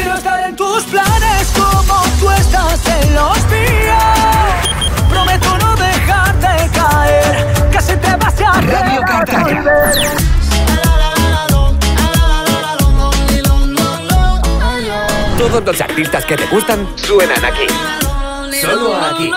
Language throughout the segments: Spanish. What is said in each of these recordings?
Quiero estar en tus planes como tú estás en los míos. Prometo no dejarte caer, Que si te vas a Radio Todos los artistas que te gustan suenan aquí. Solo aquí.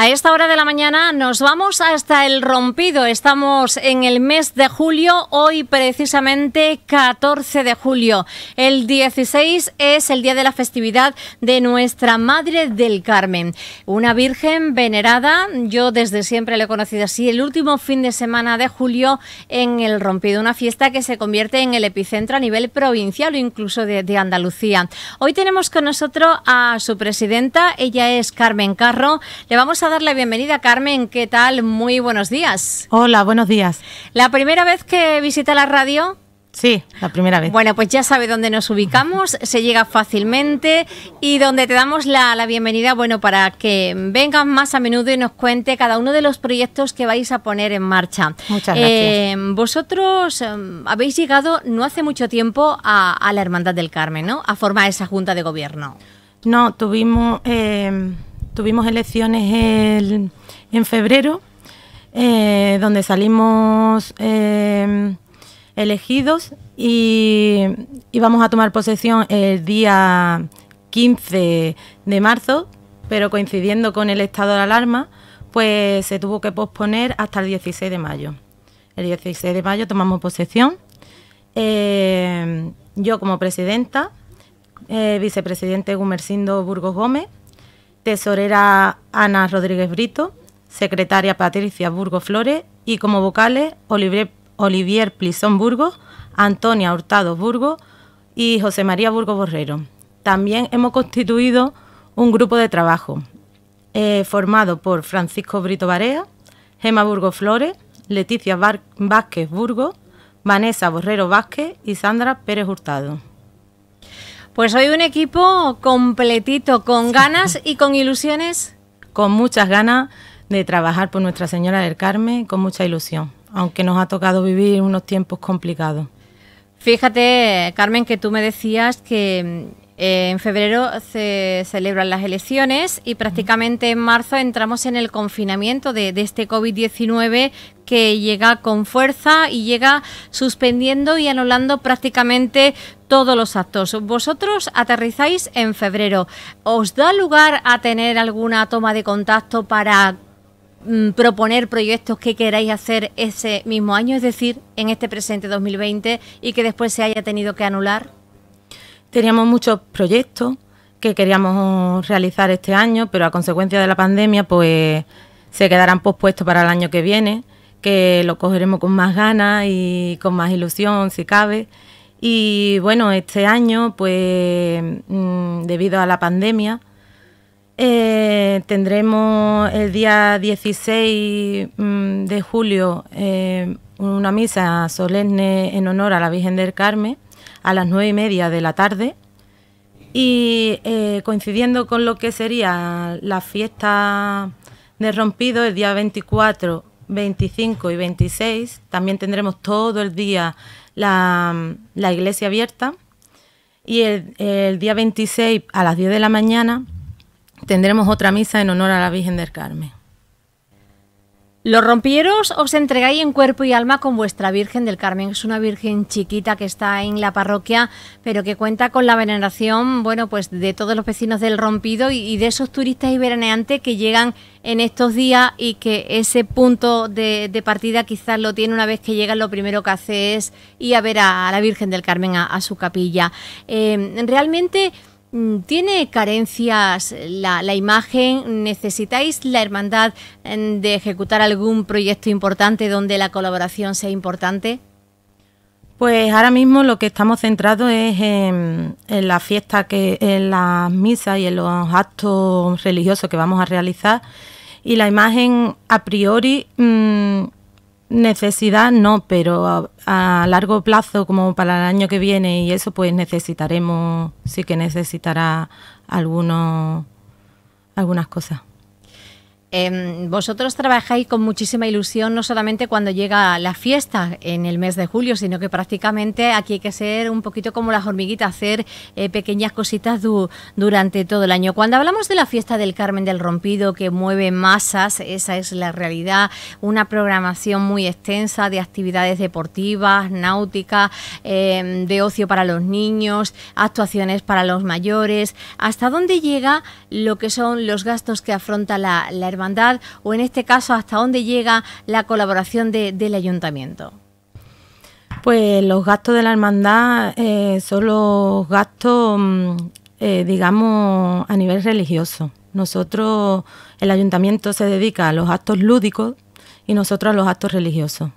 A esta hora de la mañana nos vamos hasta el rompido. Estamos en el mes de julio, hoy precisamente 14 de julio. El 16 es el día de la festividad de nuestra Madre del Carmen, una virgen venerada. Yo desde siempre le he conocido así. El último fin de semana de julio en el rompido, una fiesta que se convierte en el epicentro a nivel provincial o incluso de, de Andalucía. Hoy tenemos con nosotros a su presidenta, ella es Carmen Carro. Le vamos a la bienvenida Carmen. ¿Qué tal? Muy buenos días. Hola, buenos días. ¿La primera vez que visita la radio? Sí, la primera vez. Bueno, pues ya sabe dónde nos ubicamos, se llega fácilmente y donde te damos la, bienvenida, bueno, para que vengas más a menudo y nos cuente cada uno de los proyectos que vais a poner en marcha. Muchas gracias. Em, vosotros em, habéis llegado no hace mucho tiempo a, la Hermandad del Carmen, ¿no? A formar esa Junta de Gobierno. No, tuvimos... Em, Tuvimos elecciones en febrero, eh, donde salimos eh, elegidos y íbamos a tomar posesión el día 15 de marzo, pero coincidiendo con el estado de alarma, pues se tuvo que posponer hasta el 16 de mayo. El 16 de mayo tomamos posesión. Eh, yo como presidenta, vicepresidente Gumersindo Burgos Gómez, tesorera Ana Rodríguez Brito, secretaria Patricia Burgo Flores y como vocales Olivier, Plisson Plisón Burgos, Antonia Hurtado Burgo y José María Burgo Borrero. También hemos constituido un grupo de trabajo eh, formado por Francisco Brito Barea, Gema Burgo Flores, Leticia Vázquez Burgo, Vanessa Borrero Vázquez y Sandra Pérez Hurtado. Pues hoy un equipo completito, con ganas y con ilusiones. Con muchas ganas de trabajar por Nuestra Señora del Carmen, con mucha ilusión, aunque nos ha tocado vivir unos tiempos complicados. Fíjate, Carmen, que tú me decías que en febrero se celebran las elecciones y prácticamente en marzo entramos en el confinamiento de, este COVID-19 que llega con fuerza y llega suspendiendo y anulando prácticamente todos los actos. Vosotros aterrizáis en febrero. ¿Os da lugar a tener alguna toma de contacto para mm, proponer proyectos que queráis hacer ese mismo año, es decir, en este presente 2020 y que después se haya tenido que anular? Teníamos muchos proyectos que queríamos realizar este año, pero a consecuencia de la pandemia, pues se quedarán pospuestos para el año que viene, que lo cogeremos con más ganas y con más ilusión, si cabe. Y bueno, este año, pues mm, debido a la pandemia, eh, tendremos el día 16 mm, de julio eh, una misa solemne en honor a la Virgen del Carmen a las nueve y media de la tarde. Y eh, coincidiendo con lo que sería la fiesta de rompido, el día 24, 25 y 26, también tendremos todo el día la, iglesia abierta. Y el, el, día 26 a las 10 de la mañana tendremos otra misa en honor a la Virgen del Carmen. Los rompieros os entregáis en cuerpo y alma con vuestra Virgen del Carmen. Es una Virgen chiquita que está en la parroquia, pero que cuenta con la veneración, bueno, pues de todos los vecinos del rompido y, de esos turistas y veraneantes que llegan en estos días y que ese punto de, partida quizás lo tiene una vez que llegan, lo primero que hace es ir a ver a, la Virgen del Carmen a, su capilla. Eh, realmente Mm, ¿Tiene carencias la, imagen? ¿Necesitáis la hermandad mm, de ejecutar algún proyecto importante donde la colaboración sea importante? Pues ahora mismo lo que estamos centrados es en, la fiesta, que, en las misas y en los actos religiosos que vamos a realizar. Y la imagen a priori... Mm, necesidad no, pero a largo plazo, como para el año que viene y eso, pues necesitaremos, sí que necesitará algunos, algunas cosas. Em, vosotros trabajáis con muchísima ilusión, no solamente cuando llega la fiesta en el mes de julio, sino que prácticamente aquí hay que ser un poquito como las hormiguitas, hacer eh, pequeñas cositas durante todo el año. Cuando hablamos de la fiesta del Carmen del Rompido, que mueve masas, esa es la realidad, una programación muy extensa de actividades deportivas, náuticas, em, de ocio para los niños, actuaciones para los mayores, ¿hasta dónde llega lo que son los gastos que afronta la, hermana? o en este caso hasta dónde llega la colaboración del ayuntamiento? Pues los gastos de la hermandad eh, son los gastos, mm, eh, digamos, a nivel religioso. Nosotros, el ayuntamiento se dedica a los actos lúdicos y nosotros a los actos religiosos.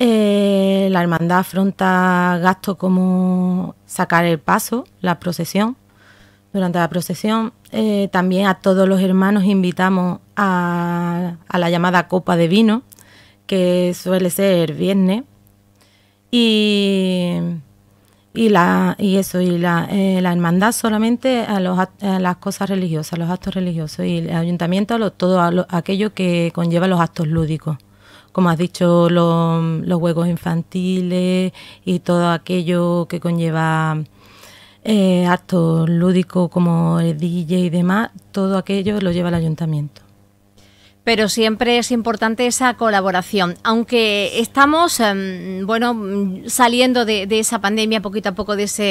Eh, la hermandad afronta gastos como sacar el paso, la procesión, durante la procesión eh, también a todos los hermanos invitamos a, la llamada copa de vino, que suele ser viernes. Y, y, la, y eso, y la, eh, hermandad solamente a, las cosas religiosas, los actos religiosos, y el ayuntamiento a todo aquello que conlleva los actos lúdicos como has dicho, los juegos infantiles y todo aquello que conlleva eh, actos lúdicos como el DJ y demás, todo aquello lo lleva el ayuntamiento pero siempre es importante esa colaboración. Aunque estamos, em, bueno, saliendo de, esa pandemia poquito a poco, de ese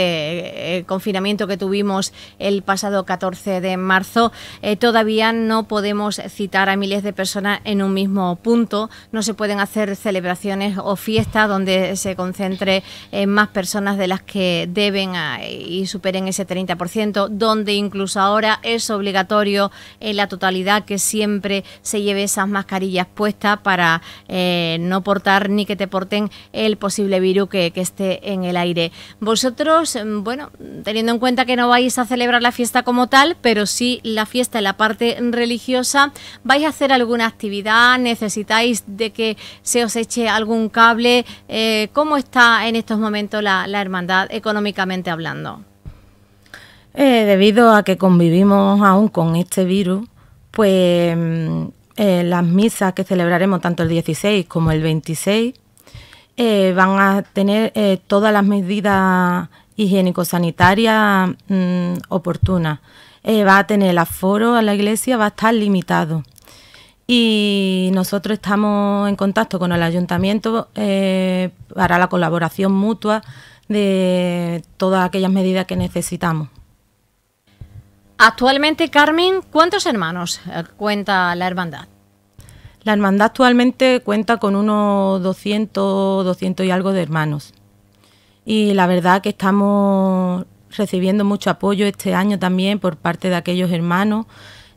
eh, confinamiento que tuvimos el pasado 14 de marzo, eh, todavía no podemos citar a miles de personas en un mismo punto. No se pueden hacer celebraciones o fiestas donde se concentre eh, más personas de las que deben ah, y superen ese 30%, donde incluso ahora es obligatorio en la totalidad que siempre se lleve esas mascarillas puestas para eh, no portar ni que te porten el posible virus que, esté en el aire. Vosotros, mm, bueno, teniendo en cuenta que no vais a celebrar la fiesta como tal, pero sí la fiesta en la parte religiosa, ¿vais a hacer alguna actividad? ¿Necesitáis de que se os eche algún cable? Eh, ¿Cómo está en estos momentos la, hermandad económicamente hablando? Eh, debido a que convivimos aún con este virus, pues mm, eh, las misas que celebraremos tanto el 16 como el 26 eh, van a tener eh, todas las medidas higiénico-sanitarias mm, oportunas. va a tener el aforo a la iglesia, va a estar limitado. Y nosotros estamos en contacto con el ayuntamiento para la colaboración mutua de todas aquellas medidas que necesitamos. Actualmente, Carmen, ¿cuántos hermanos eh, cuenta la hermandad? La hermandad actualmente cuenta con unos 200, 200 y algo de hermanos. Y la verdad que estamos recibiendo mucho apoyo este año también por parte de aquellos hermanos,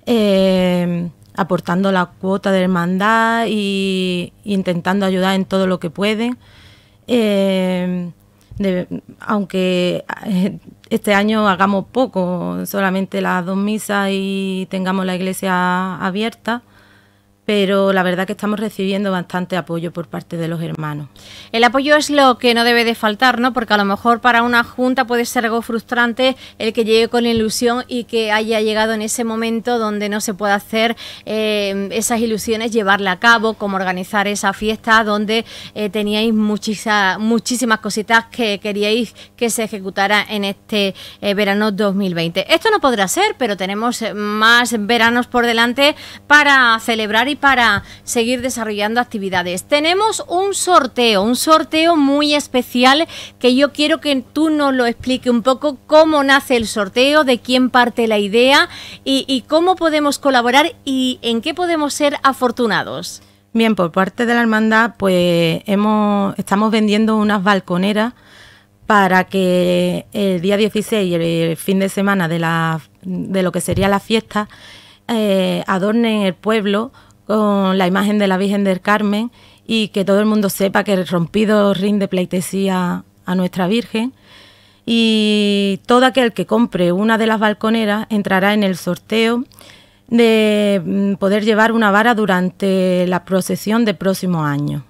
eh, aportando la cuota de hermandad e intentando ayudar en todo lo que pueden. Eh, aunque eh, este año hagamos poco, solamente las dos misas y tengamos la iglesia abierta, pero la verdad que estamos recibiendo bastante apoyo por parte de los hermanos. El apoyo es lo que no debe de faltar, ¿no? Porque a lo mejor para una junta puede ser algo frustrante el que llegue con ilusión y que haya llegado en ese momento donde no se pueda hacer eh, esas ilusiones, llevarla a cabo, como organizar esa fiesta donde eh, teníais muchísimas cositas que queríais que se ejecutara en este eh, verano 2020. Esto no podrá ser, pero tenemos más veranos por delante para celebrar y para seguir desarrollando actividades. Tenemos un sorteo, un sorteo muy especial que yo quiero que tú nos lo explique un poco cómo nace el sorteo, de quién parte la idea y, cómo podemos colaborar y en qué podemos ser afortunados. Bien, por parte de la hermandad, pues hemos, estamos vendiendo unas balconeras para que el día 16 el fin de semana de, lo que sería la fiesta eh, adornen el pueblo con la imagen de la Virgen del Carmen y que todo el mundo sepa que el rompido rinde pleitesía a nuestra Virgen. Y todo aquel que compre una de las balconeras entrará en el sorteo de mm, poder llevar una vara durante la procesión del próximo año.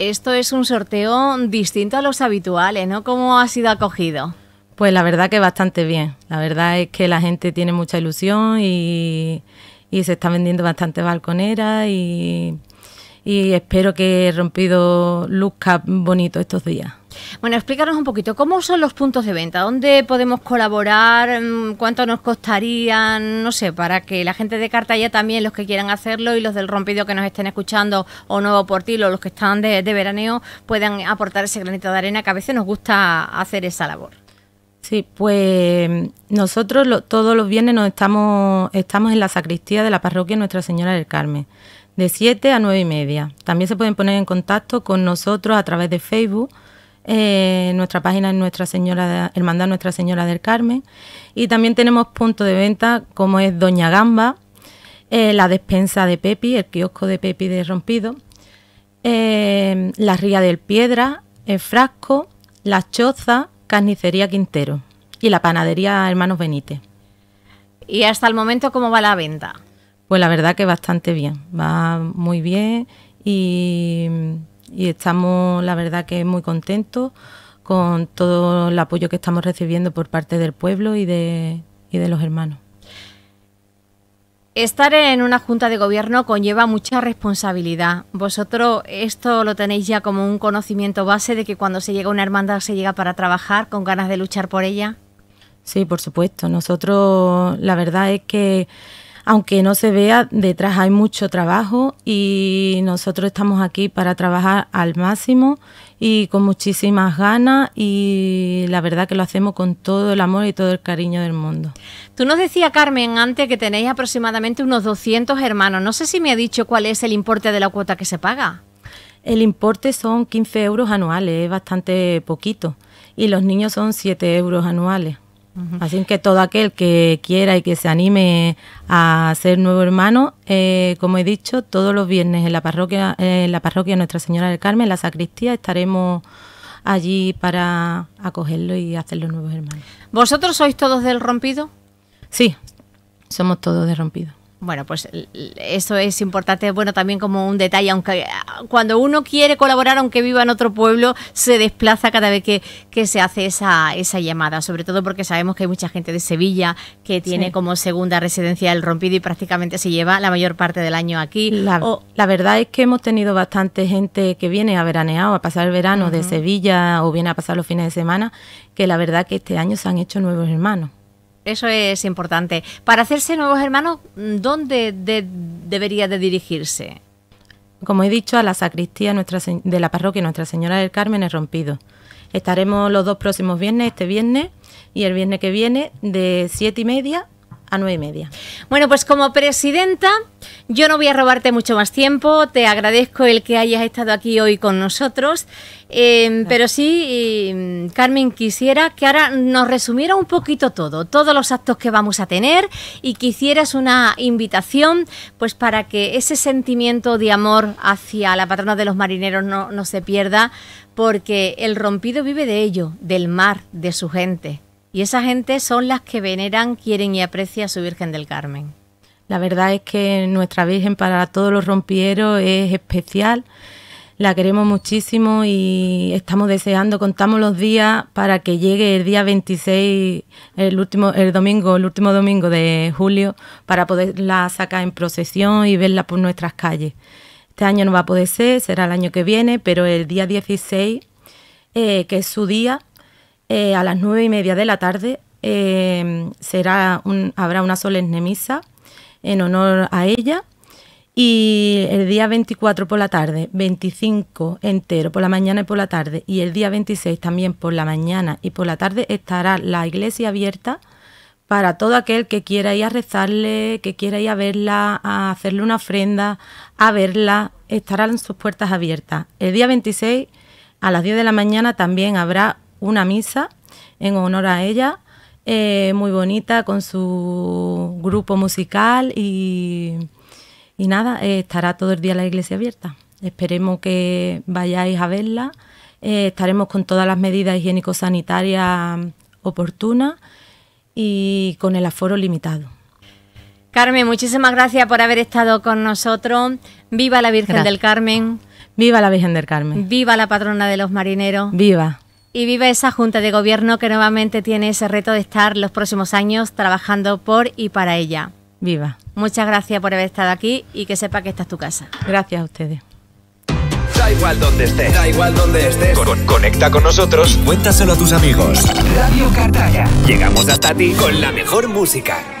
Esto es un sorteo distinto a los habituales, ¿no? ¿Cómo ha sido acogido? Pues la verdad que bastante bien. La verdad es que la gente tiene mucha ilusión y, y se está vendiendo bastante balconera y, y espero que Rompido luzca bonito estos días. Bueno, explícanos un poquito, ¿cómo son los puntos de venta? ¿Dónde podemos colaborar? Mm, ¿Cuánto nos costarían? No sé, para que la gente de Cartaya también, los que quieran hacerlo y los del rompido que nos estén escuchando o Nuevo portillo o los que están de, de veraneo, puedan aportar ese granito de arena que a veces nos gusta hacer esa labor. Sí, pues nosotros todos los viernes nos estamos, estamos en la sacristía de la parroquia Nuestra Señora del Carmen, de 7 a 9 y media. También se pueden poner en contacto con nosotros a través de Facebook. Eh, nuestra página es Nuestra Señora Hermandad Nuestra Señora del Carmen. Y también tenemos puntos de venta como es Doña Gamba, eh, la despensa de Pepi, el kiosco de Pepi de Rompido, eh, la Ría del Piedra, el Frasco, la Choza, Carnicería Quintero y la panadería Hermanos Benítez. ¿Y hasta el momento cómo va la venta? Pues la verdad que bastante bien, va muy bien y, estamos la verdad que muy contentos con todo el apoyo que estamos recibiendo por parte del pueblo y de, y de los hermanos. Estar en una junta de gobierno conlleva mucha responsabilidad. Vosotros esto lo tenéis ya como un conocimiento base de que cuando se llega a una hermandad se llega para trabajar con ganas de luchar por ella. Sí, por supuesto. Nosotros la verdad es que aunque no se vea, detrás hay mucho trabajo y nosotros estamos aquí para trabajar al máximo y con muchísimas ganas y la verdad que lo hacemos con todo el amor y todo el cariño del mundo. Tú nos decía Carmen antes que tenéis aproximadamente unos 200 hermanos. No sé si me ha dicho cuál es el importe de la cuota que se paga. El importe son 15 euros anuales, es bastante poquito. Y los niños son 7 euros anuales. Así que todo aquel que quiera y que se anime a ser nuevo hermano, eh, como he dicho, todos los viernes en la parroquia, eh, en la parroquia Nuestra Señora del Carmen, en la sacristía, estaremos allí para acogerlo y hacerlo nuevos hermanos. ¿Vosotros sois todos del rompido? Sí, somos todos de rompido. Bueno, pues eso es importante, bueno, también como un detalle, aunque cuando uno quiere colaborar, aunque viva en otro pueblo, se desplaza cada vez que, se hace esa, llamada, sobre todo porque sabemos que hay mucha gente de Sevilla que tiene como segunda residencia el rompido y prácticamente se lleva la mayor parte del año aquí. La, verdad es que hemos tenido bastante gente que viene a veranear o a pasar el verano de Sevilla o viene a pasar los fines de semana, que la verdad que este año se han hecho nuevos hermanos. Eso es importante. Para hacerse nuevos hermanos, ¿dónde debería de dirigirse? Como he dicho, a la sacristía de la parroquia Nuestra Señora del Carmen es rompido. Estaremos los dos próximos viernes, este viernes y el viernes que viene, de siete y media a nueve y media. Bueno, pues como presidenta, yo no voy a robarte mucho más tiempo. Te agradezco el que hayas estado aquí hoy con nosotros. Em, pero sí, em, Carmen, quisiera que ahora nos resumiera un poquito todo, todos los actos que vamos a tener y quisieras una invitación pues para que ese sentimiento de amor hacia la patrona de los marineros no, no se pierda, porque el rompido vive de ello, del mar, de su gente. Y esa gente son las que veneran, quieren y aprecian a su Virgen del Carmen. La verdad es que nuestra Virgen para todos los rompieros es especial. La queremos muchísimo y estamos deseando, contamos los días para que llegue el día 26, el último, el domingo, el último domingo de julio, para poderla sacar en procesión y verla por nuestras calles. Este año no va a poder ser, será el año que viene, pero el día 16, eh, que es su día, eh, a las nueve y media de la tarde em, será un, habrá una solemne misa en honor a ella y el día 24 por la tarde, 25 entero por la mañana y por la tarde y el día 26 también por la mañana y por la tarde estará la iglesia abierta para todo aquel que quiera ir a rezarle, que quiera ir a verla, a hacerle una ofrenda, a verla, estarán sus puertas abiertas. El día 26 a las 10 de la mañana también habrá una misa en honor a ella, eh, muy bonita con su grupo musical y, nada, eh, estará todo el día la iglesia abierta. Esperemos que vayáis a verla. Eh, estaremos con todas las medidas higiénico-sanitarias oportunas y con el aforo limitado. Carmen, muchísimas gracias por haber estado con nosotros. Viva la Virgen del Carmen. Viva la Virgen del Carmen. Viva la patrona de los marineros. Viva. Y viva esa Junta de Gobierno que nuevamente tiene ese reto de estar los próximos años trabajando por y para ella. Viva. Muchas gracias por haber estado aquí y que sepa que esta es tu casa. Gracias a ustedes. Da igual donde estés. Da igual donde estés. conecta con nosotros. cuéntaselo a tus amigos. Radio Cartaya. Llegamos hasta ti con la mejor música.